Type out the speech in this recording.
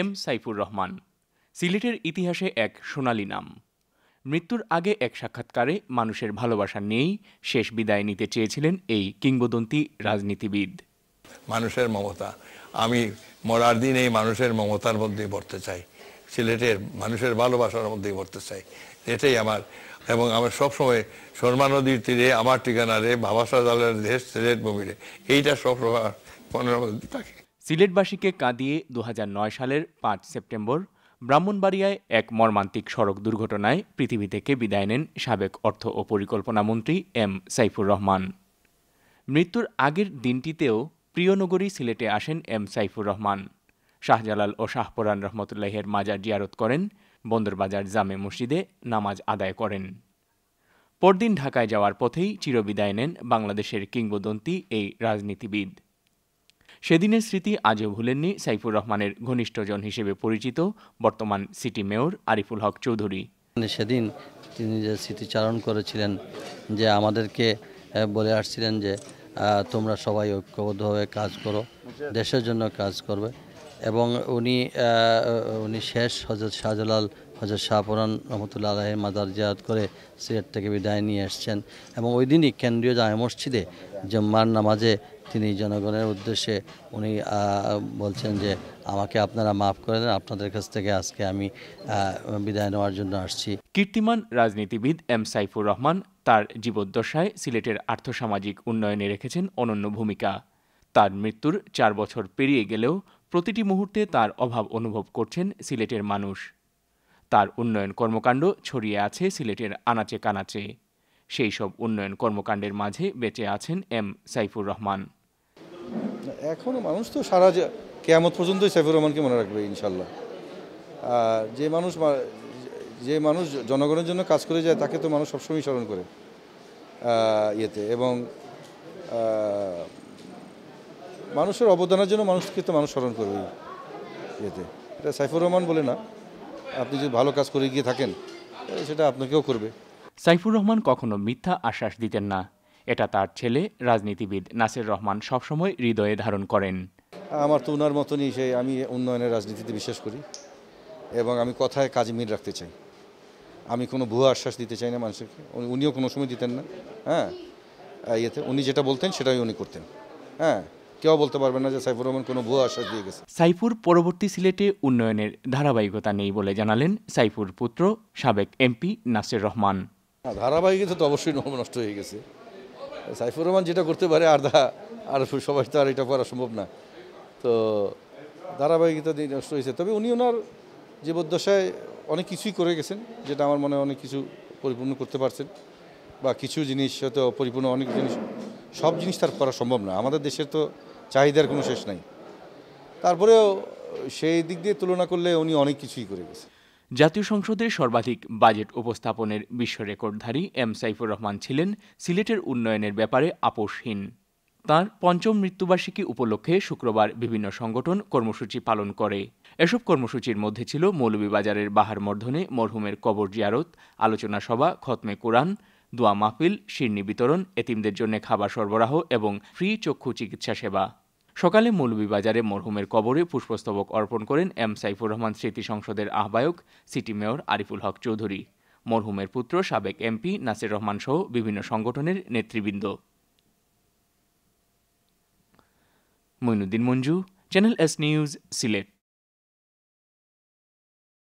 M Saifur Rahman সিলেটের ইতিহাসে এক সোনালী নাম মৃত্যুর আগে এক সাক্ষাৎকারে মানুষের ভালোবাসা নিয়েই শেষ বিদায় নিতে চেয়েছিলেন এই কিংবদন্তি রাজনীতিবিদ মানুষের মমতা আমি মরার দিন এই মানুষের মমতার মধ্যেই পড়তে চাই সিলেটের মানুষের ভালোবাসার মধ্যেই পড়তে চাই এটাই আমার এবং আমার সবসময় শর্মা নদীর তীরে আমার ঠিকানা রে বাবা দেশ সিলেট ভূমিরে এইটা সবসময় মনের মধ্যে থাকে সিলেটবাসীকে কাঁদিয়ে দু সালের পাঁচ সেপ্টেম্বর ব্রাহ্মণবাড়িয়ায় এক মর্মান্তিক সড়ক দুর্ঘটনায় পৃথিবী থেকে বিদায় নেন সাবেক অর্থ ও পরিকল্পনা মন্ত্রী এম সাইফুর রহমান মৃত্যুর আগের দিনটিতেও প্রিয়নগরী সিলেটে আসেন এম সাইফুর রহমান শাহজালাল ও শাহপরান রহমতুল্লাহের মাজার জিয়ারত করেন বন্দরবাজার জামে মসজিদে নামাজ আদায় করেন পরদিন ঢাকায় যাওয়ার পথেই চিরবিদায় নেন বাংলাদেশের কিংবদন্তি এই রাজনীতিবিদ সেদিনের স্মৃতি আজও ভুলেননি সাইফুর রহমানের ঘনিষ্ঠজন হিসেবে পরিচিত বর্তমান সিটি মেয়র আরিফুল হক চৌধুরী মানে সেদিন তিনি যে স্মৃতিচারণ করেছিলেন যে আমাদেরকে বলে আসছিলেন যে তোমরা সবাই ঐক্যবদ্ধভাবে কাজ করো দেশের জন্য কাজ করবে এবং উনি উনি শেষ হজরত শাহজালাল শাহ শাহপুরান রহমতুল্লা আলাহের মাদার জিয়াত করে সিলেট থেকে বিদায় নিয়ে এসছেন এবং ওই দিনই কেন্দ্রীয় জামে মসজিদে জম্মার নামাজে তিনি জনগণের উদ্দেশ্যে উনি বলছেন যে আমাকে আপনারা মাফ করে দেন আপনাদের কাছ থেকে আজকে আমি বিদায় নেওয়ার জন্য আসছি কীর্তিমান রাজনীতিবিদ এম সাইফুর রহমান তার জীবদ্দশায় সিলেটের আর্থসামাজিক উন্নয়নে রেখেছেন অনন্য ভূমিকা তার মৃত্যুর চার বছর পেরিয়ে গেলেও প্রতিটি মুহূর্তে তার অভাব অনুভব করছেন সিলেটের মানুষ তার উন্নয়ন কর্মকাণ্ড ছড়িয়ে আছে সিলেটের আনাচে কানাচে সেই সব উন্নয়ন কর্মকাণ্ডের মাঝে বেঁচে আছেন এম সাইফুর রহমান এখনও মানুষ তো সারা কেয়ামত পর্যন্তই সাইফুর রহমানকে মনে রাখবে ইনশাল্লাহ যে মানুষ যে মানুষ জনগণের জন্য কাজ করে যায় তাকে তো মানুষ সবসময় স্মরণ করে ইয়েতে এবং মানুষের অবদানের জন্য মানুষকে তো মানুষ স্মরণ করবে ইয়েতে এটা সাইফুর রহমান বলে না আপনি যদি ভালো কাজ করে গিয়ে থাকেন সেটা আপনাকেও করবে সাইফুর রহমান কখনো মিথ্যা আশ্বাস দিতেন না এটা তার ছেলে রাজনীতিবিদ নাসির রহমান সবসময় হৃদয়ে ধারণ করেন আমার তো ওনার মতনই সেই আমি উন্নয়নের রাজনীতিতে বিশ্বাস করি এবং আমি কথায় কাজ মিল রাখতে চাই আমি কোনো ভুয়া আশ্বাস দিতে চাই না মানুষকে উনিও কোনো সময় দিতেন না হ্যাঁ ইয়েতে উনি যেটা বলতেন সেটাই উনি করতেন হ্যাঁ কেউ বলতে পারবে না যে সাইফুর রহমান কোনো ভুয়া আশ্বাস দিয়ে গেছে সাইফুর পরবর্তী সিলেটে উন্নয়নের ধারাবাহিকতা নেই বলে জানালেন সাইফুর পুত্র সাবেক এমপি নাসির রহমান ধারাবাহিকতা তো অবশ্যই নষ্ট হয়ে গেছে সাইফুর রহমান যেটা করতে পারে আর দা আর সবাই তো আর এটা করা সম্ভব না তো ধারাবাহিকতা নষ্ট হয়েছে তবে উনি ওনার জীবদ্দশায় অনেক কিছুই করে গেছেন যেটা আমার মনে অনেক কিছু পরিপূর্ণ করতে পারছেন বা কিছু জিনিস হয়তো পরিপূর্ণ অনেক জিনিস সব জিনিস তার করা সম্ভব না আমাদের দেশের তো চাহিদার কোনো শেষ নাই তারপরেও সেই দিক দিয়ে তুলনা করলে উনি অনেক কিছুই করে গেছে জাতীয় সংসদে সর্বাধিক বাজেট উপস্থাপনের বিশ্ব রেকর্ডধারী এম সাইফুর রহমান ছিলেন সিলেটের উন্নয়নের ব্যাপারে আপোষহীন তার পঞ্চম মৃত্যুবার্ষিকী উপলক্ষে শুক্রবার বিভিন্ন সংগঠন কর্মসূচি পালন করে এসব কর্মসূচির মধ্যে ছিল মৌলভীবাজারের বাহার মর্ধনে মরহুমের কবর জিয়ারত আলোচনা সভা খতমে কোরআন দোয়া মাহফিল শিরনি বিতরণ এতিমদের জন্য খাবার সরবরাহ এবং ফ্রি চক্ষু চিকিৎসা সেবা সকালে মৌলভীবাজারে মরহুমের কবরে পুষ্পস্তবক অর্পণ করেন এম সাইফুর রহমান স্মৃতি সংসদের আহ্বায়ক সিটি মেয়র আরিফুল হক চৌধুরী মরহুমের পুত্র সাবেক এমপি নাসির রহমান সহ বিভিন্ন সংগঠনের নেতৃবৃন্দ Moinuddin Manju channel S news Sylhet